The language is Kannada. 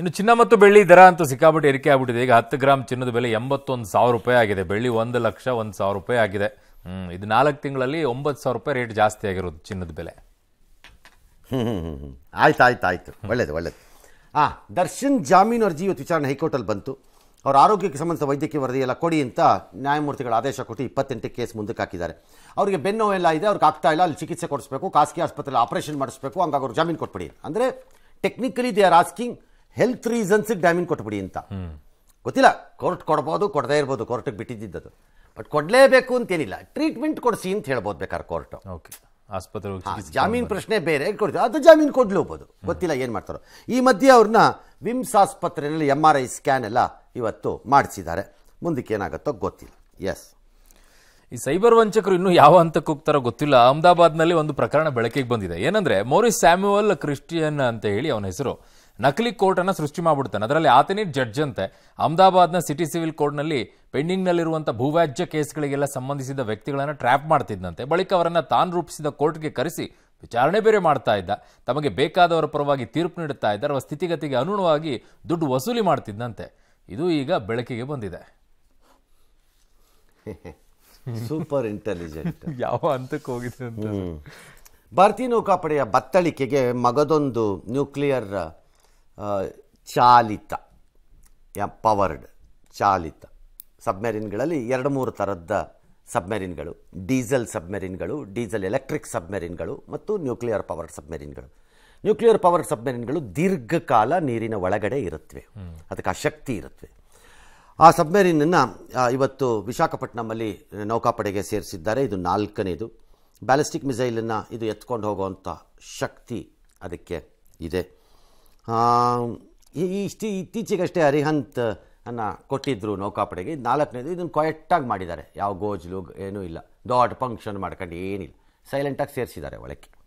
ಇನ್ನು ಚಿನ್ನ ಮತ್ತು ಬೆಳ್ಳಿ ದರ ಅಂತೂ ಸಿಕ್ಕಾಪಟ್ಟೆ ಏರಿಕೆ ಆಗ್ಬಿಟ್ಟಿದೆ ಈಗ ಹತ್ತು ಗ್ರಾಮ್ ಚಿನ್ನದ ಬೆಲೆ ಎಂಬತ್ತೊಂದು ಸಾವಿರ ರೂಪಾಯಿ ಆಗಿದೆ ಬೆಳ್ಳಿ ಒಂದು ಲಕ್ಷ ಒಂದು ಸಾವಿರ ರೂಪಾಯಿ ಆಗಿದೆ ಇದು ನಾಲ್ಕು ತಿಂಗಳಲ್ಲಿ ಒಂಬತ್ತು ಸಾವಿರ ರೂಪಾಯಿ ರೇಟ್ ಜಾಸ್ತಿ ಆಗಿರೋದು ಚಿನ್ನದ ಬೆಲೆ ಆಯ್ತು ಆಯ್ತು ಆಯಿತು ಒಳ್ಳೇದು ಒಳ್ಳೇದು ಹಾಂ ದರ್ಶನ್ ಜಾಮೀನು ಅರ್ಜಿ ಇವತ್ತು ವಿಚಾರಣೆ ಹೈಕೋರ್ಟಲ್ಲಿ ಬಂತು ಅವ್ರ ಆರೋಗ್ಯಕ್ಕೆ ಸಂಬಂಧಿಸಿದ ವೈದ್ಯಕೀಯ ವರದಿ ಎಲ್ಲ ಕೊಡಿ ಅಂತ ನ್ಯಾಯಮೂರ್ತಿಗಳ ಆದೇಶ ಕೊಟ್ಟು ಇಪ್ಪತ್ತೆಂಟಕ್ಕೆ ಕೇಸ್ ಮುಂದಕ್ಕೆ ಹಾಕಿದ್ದಾರೆ ಅವರಿಗೆ ಎಲ್ಲ ಇದೆ ಅವ್ರಿಗೆ ಆಗ್ತಾ ಇಲ್ಲ ಅಲ್ಲಿ ಚಿಕಿತ್ಸೆ ಕೊಡಿಸ್ಬೇಕು ಖಾಸಗಿ ಆಸ್ಪತ್ರೆಯಲ್ಲಿ ಆಪರೇಷನ್ ಮಾಡಿಸ್ಬೇಕು ಹಂಗಾಗಿ ಅವ್ರು ಜಾಮೀನು ಕೊಟ್ಬಿಡಿ ಅಂದರೆ technically they are asking health ರೀಸನ್ಸಿಗೆ ಡ್ಯಾಮಿನ್ ಕೊಟ್ಬಿಡಿ ಅಂತ ಗೊತ್ತಿಲ್ಲ ಕೋರ್ಟ್ ಕೊಡ್ಬೋದು ಕೊಡದೇ ಇರ್ಬೋದು ಕೋರ್ಟಿಗೆ ಬಿಟ್ಟಿದ್ದದ್ದು ಬಟ್ ಕೊಡಲೇಬೇಕು ಅಂತೇನಿಲ್ಲ ಟ್ರೀಟ್ಮೆಂಟ್ ಕೊಡಿಸಿ ಅಂತ ಹೇಳ್ಬೋದು ಬೇಕಾದ್ರೆ ಕೋರ್ಟ್ ಓಕೆ ಆಸ್ಪತ್ರೆ ಜಾಮೀನು ಪ್ರಶ್ನೆ ಬೇರೆ ಕೊಡ್ತೀವಿ ಅದು ಜಾಮೀನು ಕೊಡ್ಲೂಬೋದು ಗೊತ್ತಿಲ್ಲ ಏನು ಮಾಡ್ತಾರೋ ಈ ಮಧ್ಯೆ ಅವ್ರನ್ನ ವಿಮ್ಸ್ ಆಸ್ಪತ್ರೆಯಲ್ಲಿ ಎಮ್ ಆರ್ ಐ ಸ್ಕ್ಯಾನ್ ಎಲ್ಲ ಇವತ್ತು ಮಾಡಿಸಿದ್ದಾರೆ ಮುಂದಕ್ಕೆ ಏನಾಗುತ್ತೋ ಗೊತ್ತಿಲ್ಲ ಎಸ್ ಈ ಸೈಬರ್ ವಂಚಕರು ಇನ್ನೂ ಯಾವ ಹಂತಕ್ಕೆ ಹೋಗ್ತಾರೋ ಗೊತ್ತಿಲ್ಲ ಅಹಮದಾಬಾದ್ನಲ್ಲಿ ಒಂದು ಪ್ರಕರಣ ಬೆಳಕಿಗೆ ಬಂದಿದೆ ಏನಂದ್ರೆ ಮೋರಿಸ್ ಸ್ಯಾಮ್ಯುವಲ್ ಕ್ರಿಸ್ಟಿಯನ್ ಅಂತ ಹೇಳಿ ಅವನ ಹೆಸರು ನಕಲಿ ಕೋರ್ಟನ್ನು ಸೃಷ್ಟಿ ಮಾಡಿಬಿಡ್ತಾನೆ ಅದರಲ್ಲಿ ಆತನೇ ಜಡ್ಜ್ ಅಂತೆ ಅಹಮದಾಬಾದ್ನ ಸಿಟಿ ಸಿವಿಲ್ ಕೋರ್ಟ್ನಲ್ಲಿ ಪೆಂಡಿಂಗ್ನಲ್ಲಿರುವಂಥ ಭೂವ್ಯಾಜ್ಯ ಕೇಸ್ಗಳಿಗೆಲ್ಲ ಸಂಬಂಧಿಸಿದ ವ್ಯಕ್ತಿಗಳನ್ನು ಟ್ರ್ಯಾಪ್ ಮಾಡ್ತಿದ್ದಂತೆ ಬಳಿಕ ಅವರನ್ನು ತಾನು ರೂಪಿಸಿದ ಕೋರ್ಟ್ಗೆ ಕರೆಸಿ ವಿಚಾರಣೆ ಬೇರೆ ಮಾಡ್ತಾ ಇದ್ದ ತಮಗೆ ಬೇಕಾದವರ ಪರವಾಗಿ ತೀರ್ಪು ನೀಡುತ್ತಾ ಇದ್ದ ಅವರ ಸ್ಥಿತಿಗತಿಗೆ ಅನುಗುಣವಾಗಿ ದುಡ್ಡು ವಸೂಲಿ ಮಾಡ್ತಿದ್ದಂತೆ ಇದು ಈಗ ಬೆಳಕಿಗೆ ಬಂದಿದೆ ಸೂಪರ್ ಇಂಟೆಲಿಜೆಂಟ್ ಯಾವ ಹಂತಕ್ಕೆ ಹೋಗಿದೆ ಭಾರತೀಯ ನೌಕಾಪಡೆಯ ಬತ್ತಳಿಕೆಗೆ ಮಗದೊಂದು ನ್ಯೂಕ್ಲಿಯರ್ ಚಾಲಿತ ಯಾ ಪವರ್ಡ್ ಚಾಲಿತ ಸಬ್ಮೆರಿನ್ಗಳಲ್ಲಿ ಎರಡು ಮೂರು ಥರದ ಸಬ್ಮೆರಿನ್ಗಳು ಡೀಸೆಲ್ ಸಬ್ಮೆರಿನ್ಗಳು ಡೀಸೆಲ್ ಎಲೆಕ್ಟ್ರಿಕ್ ಸಬ್ಮೆರಿನ್ಗಳು ಮತ್ತು ನ್ಯೂಕ್ಲಿಯರ್ ಪವರ್ಡ್ ಸಬ್ಮೆರಿನ್ಗಳು ನ್ಯೂಕ್ಲಿಯರ್ ಪವರ್ಡ್ ಸಬ್ಮೆರಿನ್ಗಳು ದೀರ್ಘಕಾಲ ನೀರಿನ ಒಳಗಡೆ ಇರುತ್ತವೆ ಅದಕ್ಕೆ ಆ ಶಕ್ತಿ ಇರುತ್ತವೆ ಆ ಸಬ್ಮೆರಿನನ್ನು ಇವತ್ತು ವಿಶಾಖಪಟ್ಟಣಮಲ್ಲಿ ನೌಕಾಪಡೆಗೆ ಸೇರಿಸಿದ್ದಾರೆ ಇದು ನಾಲ್ಕನೇದು ಬ್ಯಾಲಿಸ್ಟಿಕ್ ಮಿಸೈಲನ್ನು ಇದು ಎತ್ಕೊಂಡು ಹೋಗುವಂಥ ಶಕ್ತಿ ಅದಕ್ಕೆ ಇದೆ ಇಷ್ಟು ಇತ್ತೀಚೆಗಷ್ಟೇ ಅರಿಹಂತ್ ಅನ್ನು ಕೊಟ್ಟಿದ್ದರು ನೌಕಾಪಡೆಗೆ ನಾಲ್ಕನೇದು ಇದನ್ನು ಕ್ವಾಯೆಟ್ಟಾಗಿ ಮಾಡಿದ್ದಾರೆ ಯಾವ ಗೋಜ್ಲು ಏನೂ ಇಲ್ಲ ದೊಡ್ಡ ಫಂಕ್ಷನ್ ಮಾಡ್ಕೊಂಡು ಏನಿಲ್ಲ ಸೈಲೆಂಟಾಗಿ ಸೇರಿಸಿದ್ದಾರೆ ಒಳಕ್ಕೆ